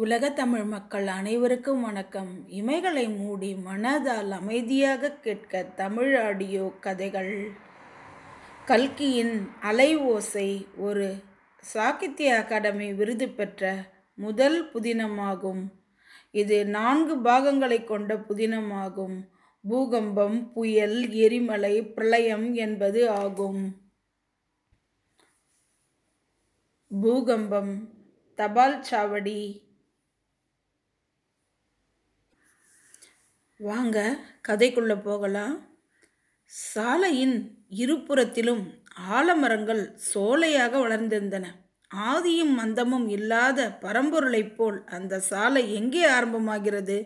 உலக தமிழ் மக்கள் அனைவருக்கும் வணக்கம் இமைகளை மூடி மனதால் அமைதியாக கேட்க தமிழ் ஆடியோ கதைகள் கல்கியின் அலை ஓசை ஒரு சாகித்ய அகாடமி விருது பெற்ற முதல் புதினமாகும் இது நான்கு பாகங்களை கொண்ட புதினமாகும் பூகம்பம் புயல் எரிமலை பிரளயம் என்பது ஆகும் பூகம்பம் தபால் சாவடி வாங்க கதைக்குள்ளே போகலாம் சாலையின் இருபுறத்திலும் ஆலமரங்கள் சோலையாக வளர்ந்திருந்தன ஆதியும் மந்தமும் இல்லாத பரம்பொருளைப் போல் அந்த சாலை எங்கே ஆரம்பமாகிறது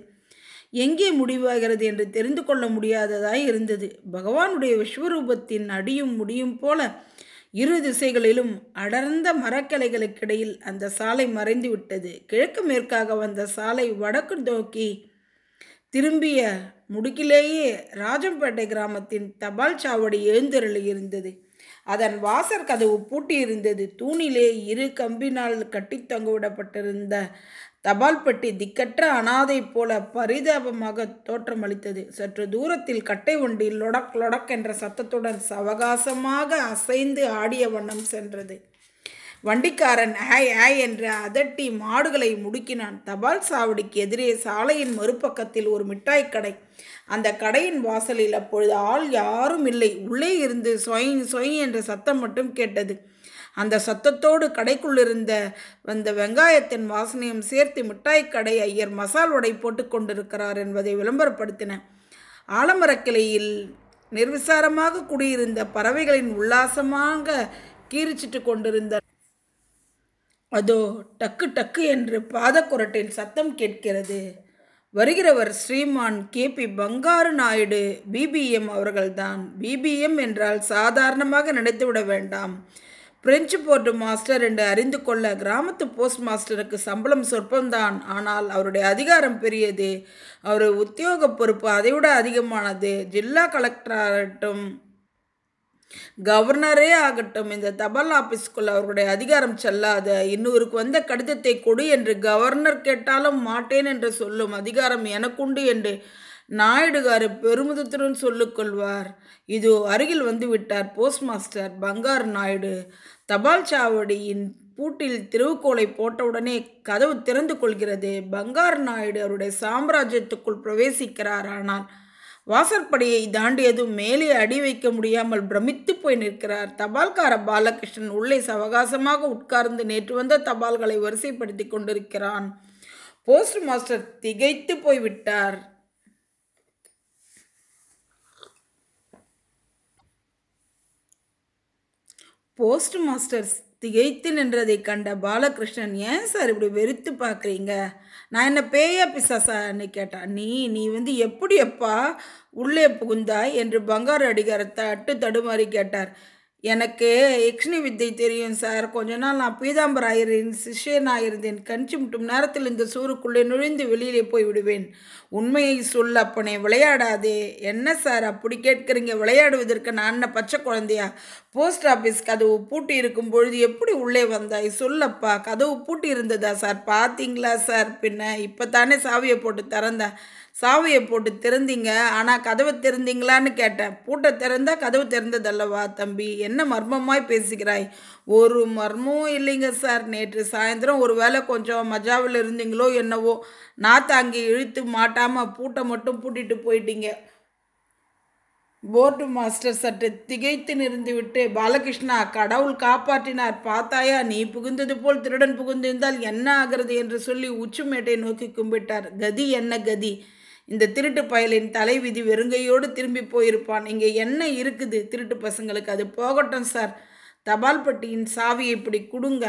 எங்கே முடிவாகிறது என்று தெரிந்து கொள்ள முடியாததாய் இருந்தது பகவானுடைய விஸ்வரூபத்தின் அடியும் முடியும் போல இரு திசைகளிலும் அடர்ந்த மரக்கலைகளுக்கிடையில் அந்த சாலை மறைந்து விட்டது கிழக்கு மேற்காக வந்த சாலை வடக்கு நோக்கி திரும்பிய முடுக்கிலேயே ராஜம்பேட்டை கிராமத்தின் தபால் சாவடி எழுந்திரளி இருந்தது அதன் வாசற் கதவு பூட்டியிருந்தது தூணிலே இரு கம்பினால் கட்டி தொங்கவிடப்பட்டிருந்த தபால் பெட்டி திக்கற்ற அனாதை போல பரிதாபமாக தோற்றமளித்தது சற்று தூரத்தில் கட்டை ஒன்றில் லொடக் லொடக் என்ற சத்தத்துடன் சவகாசமாக அசைந்து ஆடிய வண்ணம் சென்றது வண்டிக்காரன் ஆய் ஹே என்று அதட்டி மாடுகளை முடுக்கினான் தபால் சாவடிக்கு எதிரே சாலையின் மறுபக்கத்தில் ஒரு மிட்டாய் கடை அந்த கடையின் வாசலில் அப்பொழுது ஆள் யாரும் இல்லை உள்ளே இருந்து சொயின் சொயின் என்ற சத்தம் மட்டும் கேட்டது அந்த சத்தத்தோடு கடைக்குள்ளிருந்த வந்த வெங்காயத்தின் வாசனையும் சேர்த்து மிட்டாய் கடை ஐயர் மசால் உடை போட்டு கொண்டிருக்கிறார் என்பதை விளம்பரப்படுத்தின ஆலமரக்கிளையில் நிர்விசாரமாக குடியிருந்த பறவைகளின் உல்லாசமாக கீரிச்சிட்டு கொண்டிருந்த அதோ டக்கு டக்கு என்று பாதக்குரட்டில் சத்தம் கேட்கிறது வருகிறவர் Shriman K P Bangaru Naidu BPM அவர்கள்தான் பிபிஎம் என்றால் சாதாரணமாக நினைத்துவிட வேண்டாம் பிரெஞ்சு போர்டு மாஸ்டர் என்று அறிந்து கொள்ள கிராமத்து போஸ்ட் மாஸ்டருக்கு சம்பளம் சொற்பம்தான் ஆனால் அவருடைய அதிகாரம் பெரியது அவருடைய உத்தியோக பொறுப்பு அதைவிட அதிகமானது ஜில்லா கலெக்டராகட்டும் கவர்னரே ஆகட்டும் இந்த தபால் ஆஃபீஸ்க்குள்ள அவர்களுடைய அதிகாரம் செல்லாத இன்னொருக்கு வந்த கடிதத்தை கொடு என்று கவர்னர் கேட்டாலும் மாட்டேன் என்று சொல்லும் அதிகாரம் எனக்குண்டு என்று நாயுடுகாரு பெருமிதத்துடன் சொல்லிக்கொள்வார் இது அருகில் வந்து விட்டார் போஸ்ட் மாஸ்டர் பங்கார் நாயுடு தபால் சாவடியின் பூட்டில் திருவுக்கோளை போட்டவுடனே கதவு திறந்து கொள்கிறது பங்கார் நாயுடு அவருடைய சாம்ராஜ்யத்துக்குள் பிரவேசிக்கிறார் ஆனால் வாசற்படியை தாண்டியதும் மேலே அடி வைக்க முடியாமல் பிரமித்து போய் நிற்கிறார் தபால்கார பாலகிருஷ்ணன் உள்ளே சவகாசமாக உட்கார்ந்து நேற்று வந்த தபால்களை வரிசைப்படுத்தி கொண்டிருக்கிறான் போஸ்ட் மாஸ்டர் திகைத்து போய்விட்டார் போஸ்ட் மாஸ்டர்ஸ் திகைத்து நின்றதை கண்ட பாலகிருஷ்ணன் ஏன் சார் இப்படி வெறுத்து பார்க்குறீங்க நான் என்ன பேயா பிசாசான்னு கேட்டான் நீ நீ வந்து எப்படி எப்பா உள்ளே புகுந்தாய் என்று பங்காரு அடிகாரத்தை அட்டு தடுமாறி கேட்டார் எனக்கு யக்ஷினி வித்தை தெரியும் சார் கொஞ்ச நாள் நான் பீதாம்பராயிரின் சிஷியனாயிருந்தேன் சிஷ்யனாக இருந்தேன் கஞ்சி முட்டும் நேரத்தில் இந்த சூருக்குள்ளே நுழைந்து வெளியிலே போய் விடுவேன் உண்மையை சொல்ல அப்பனே விளையாடாதே என்ன சார் அப்படி கேட்குறீங்க விளையாடுவதற்கு நான் என்ன பச்சை குழந்தையா போஸ்ட் ஆஃபீஸ் கதவு பூட்டி இருக்கும் பொழுது எப்படி உள்ளே வந்தாய் சொல்லப்பா கதவு பூட்டி இருந்ததா சார் பார்த்தீங்களா சார் பின்ன இப்போ தானே சாவியை போட்டு திறந்தேன் சாவியை போட்டு திறந்தீங்க ஆனால் கதவை திறந்தீங்களான்னு கேட்டேன் பூட்டை திறந்தால் கதவு திறந்ததல்லவா தம்பி என்ன என்ன மர்மமாய் பேசுகிறாய் ஒரு மர்மமும் இல்லைங்க சார் நேற்று சாயந்தரம் ஒரு வேளை கொஞ்சம் மஜாவில் இருந்தீங்களோ என்னவோ நாத்த அங்கே இழுத்து மாட்டாமல் பூட்டை மட்டும் பூட்டிட்டு போயிட்டீங்க போர்டு மாஸ்டர் சற்று திகைத்து விட்டு பாலகிருஷ்ணா கடவுள் காப்பாற்றினார் பார்த்தாயா நீ புகுந்தது போல் திருடன் புகுந்திருந்தால் என்ன ஆகிறது என்று சொல்லி உச்சிமேட்டை நோக்கி கும்பிட்டார் கதி என்ன கதி இந்த திருட்டு பயலின் தலைவிதி வெறுங்கையோடு திரும்பி போயிருப்பான் இங்கே என்ன இருக்குது திருட்டு பசங்களுக்கு அது போகட்டும் சார் தபால் பட்டியின் சாவியை இப்படி கொடுங்க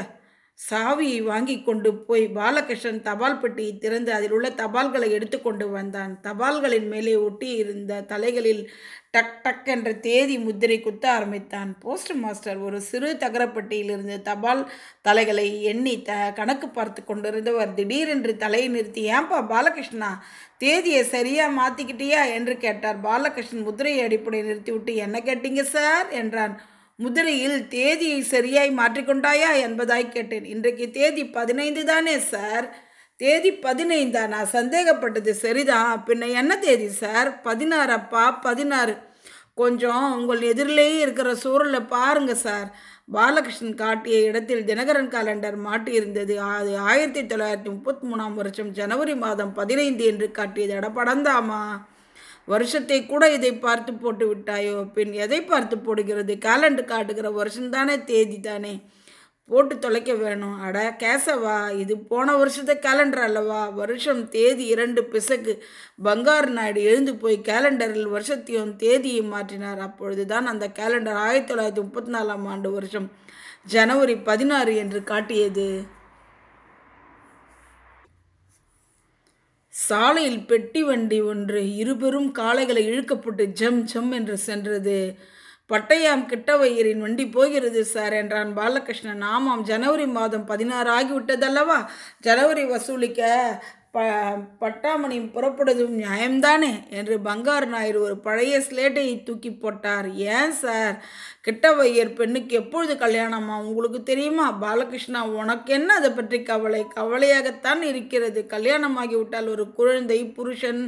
சாவியை வாங்கி கொண்டு போய் பாலகிருஷ்ணன் தபால் பெட்டியை திறந்து அதில் உள்ள தபால்களை எடுத்துக்கொண்டு வந்தான் தபால்களின் மேலே ஒட்டி இருந்த தலைகளில் டக் டக் என்ற தேதி முத்திரை குத்த ஆரம்பித்தான் போஸ்ட் மாஸ்டர் ஒரு சிறு தகரப்பட்டியிலிருந்து தபால் தலைகளை எண்ணி த கணக்கு பார்த்து கொண்டிருந்தவர் திடீரென்று தலையை நிறுத்தி ஏன்பா பாலகிருஷ்ணா தேதியை சரியாக மாற்றிக்கிட்டியா என்று கேட்டார் பாலகிருஷ்ணன் முத்திரையை அடிப்படை நிறுத்திவிட்டு என்ன கேட்டீங்க சார் என்றான் முதிரையில் தேதியை சரியாய் மாற்றிக்கொண்டாயா என்பதாய் கேட்டேன் இன்றைக்கு தேதி பதினைந்து தானே சார் தேதி பதினைந்தா நான் சந்தேகப்பட்டது சரிதான் பின்ன என்ன தேதி சார் பதினாறப்பா பதினாறு கொஞ்சம் உங்கள் எதிரிலேயே இருக்கிற சூழலை பாருங்க சார் பாலகிருஷ்ணன் காட்டிய இடத்தில் தினகரன் காலண்டர் மாட்டியிருந்தது அது ஆயிரத்தி தொள்ளாயிரத்தி முப்பத்தி மூணாம் வருஷம் ஜனவரி மாதம் பதினைந்து என்று காட்டியது அட படந்தாமா வருஷத்தை கூட இதை பார்த்து போட்டு விட்டாயோ பின் எதை பார்த்து போடுகிறது கேலண்டர் காட்டுகிற வருஷம்தானே தேதி தானே போட்டு தொலைக்க வேணும் அட கேசவா இது போன வருஷத்தை கேலண்டர் அல்லவா வருஷம் தேதி இரண்டு பிசகு பங்காரு நாயுடு எழுந்து போய் கேலண்டரில் வருஷத்தையும் தேதியை மாற்றினார் அப்பொழுது தான் அந்த கேலண்டர் ஆயிரத்தி தொள்ளாயிரத்தி முப்பத்தி நாலாம் ஆண்டு வருஷம் ஜனவரி பதினாறு என்று காட்டியது சாலையில் பெட்டி வண்டி ஒன்று இருபெரும் காளைகளை இழுக்கப்பட்டு ஜம் ஜம் என்று சென்றது பட்டயம் கிட்டவையரின் வண்டி போகிறது சார் என்றான் பாலகிருஷ்ணன் ஆமாம் ஜனவரி மாதம் பதினாறு ஆகிவிட்டதல்லவா ஜனவரி வசூலிக்க ப பட்டாமணி புறப்படுவதும் நியாயம்தானே என்று பங்காரு நாயர் ஒரு பழைய ஸ்லேட்டை தூக்கி போட்டார் ஏன் சார் கிட்ட வையர் பெண்ணுக்கு எப்பொழுது கல்யாணமா உங்களுக்கு தெரியுமா பாலகிருஷ்ணா உனக்கு என்ன அதை பற்றி கவலை கவலையாகத்தான் இருக்கிறது கல்யாணமாகிவிட்டால் ஒரு குழந்தை புருஷன்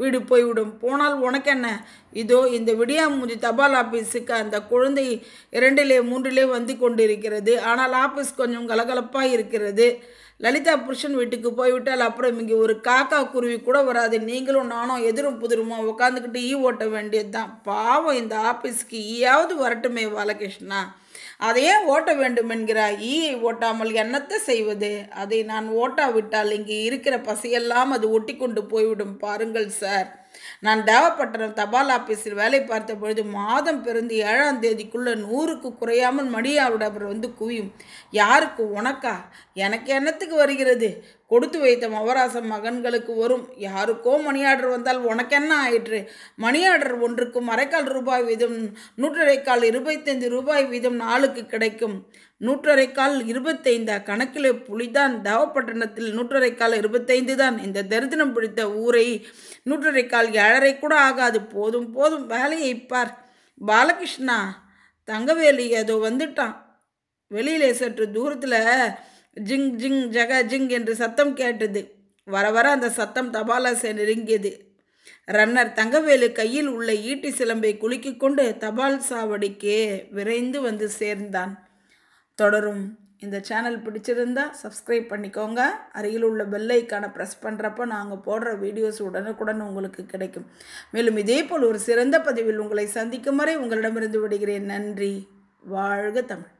வீடு போய்விடும் போனால் உனக்கென்ன இதோ இந்த விடியாமூஞ்சி தபால் ஆஃபீஸுக்கு அந்த குழந்தை இரண்டிலே மூன்றிலே வந்து கொண்டிருக்கிறது ஆனால் ஆஃபீஸ் கொஞ்சம் கலகலப்பாக இருக்கிறது லலிதா புருஷன் வீட்டுக்கு போய்விட்டால் அப்புறம் இங்கே ஒரு காக்கா குருவி கூட வராது நீங்களும் நானும் எதிரும் புதிருமா உட்காந்துக்கிட்டு ஈ ஓட்ட வேண்டியது தான் பாவம் இந்த ஆஃபீஸ்க்கு ஈயாவது வரட்டுமே பாலகிருஷ்ணா அதையே ஓட்ட வேண்டும் என்கிறாய் ஈயை ஓட்டாமல் என்னத்தை செய்வது அதை நான் ஓட்டாவிட்டால் இங்கே இருக்கிற பசியெல்லாம் அது ஒட்டி கொண்டு போய்விடும் பாருங்கள் சார் நான் தேவப்பட்டினம் தபால் ஆஃபீஸில் வேலை பார்த்த பொழுது மாதம் பிறந்து ஏழாம் தேதிக்குள்ள நூறுக்கு குறையாமல் மடியாவிட அவர் வந்து குவியும் யாருக்கு உனக்கா எனக்கு என்னத்துக்கு வருகிறது கொடுத்து வைத்த மவராசம் மகன்களுக்கு வரும் யாருக்கோ மணி ஆர்டர் வந்தால் உனக்கென்ன ஆயிற்று மணி ஆர்டர் ஒன்றுக்கும் மறைக்கால் ரூபாய் வீதம் நூற்றரைக்கால் இருபத்தைந்து ரூபாய் வீதம் நாளுக்கு கிடைக்கும் நூற்றரைக்கால் இருபத்தைந்தா கணக்கிலே புலிதான் தவப்பட்டணத்தில் நூற்றரைக்கால் இருபத்தைந்து தான் இந்த தரித்திரம் பிடித்த ஊரை நூற்றரைக்கால் ஏழரை கூட ஆகாது போதும் போதும் வேலையை பார் பாலகிருஷ்ணா தங்கவேலி ஏதோ வந்துட்டான் வெளியிலே சற்று தூரத்தில் ஜிங் ஜிங் ஜக ஜிங் என்று சத்தம் கேட்டது வர வர அந்த சத்தம் தபாலாசை நெருங்கியது ரன்னர் தங்கவேலு கையில் உள்ள ஈட்டி சிலம்பை குலுக்கிக் கொண்டு தபால் சாவடிக்கே விரைந்து வந்து சேர்ந்தான் தொடரும் இந்த சேனல் பிடிச்சிருந்தா சப்ஸ்கிரைப் பண்ணிக்கோங்க அருகில் உள்ள பெல்லைக்கான ப்ரெஸ் பண்ணுறப்ப நாங்கள் போடுற வீடியோஸ் உடனுக்குடன் உங்களுக்கு கிடைக்கும் மேலும் இதே போல் ஒரு சிறந்த பதிவில் உங்களை சந்திக்கும் வரை உங்களிடமிருந்து விடுகிறேன் நன்றி வாழ்க தமிழ்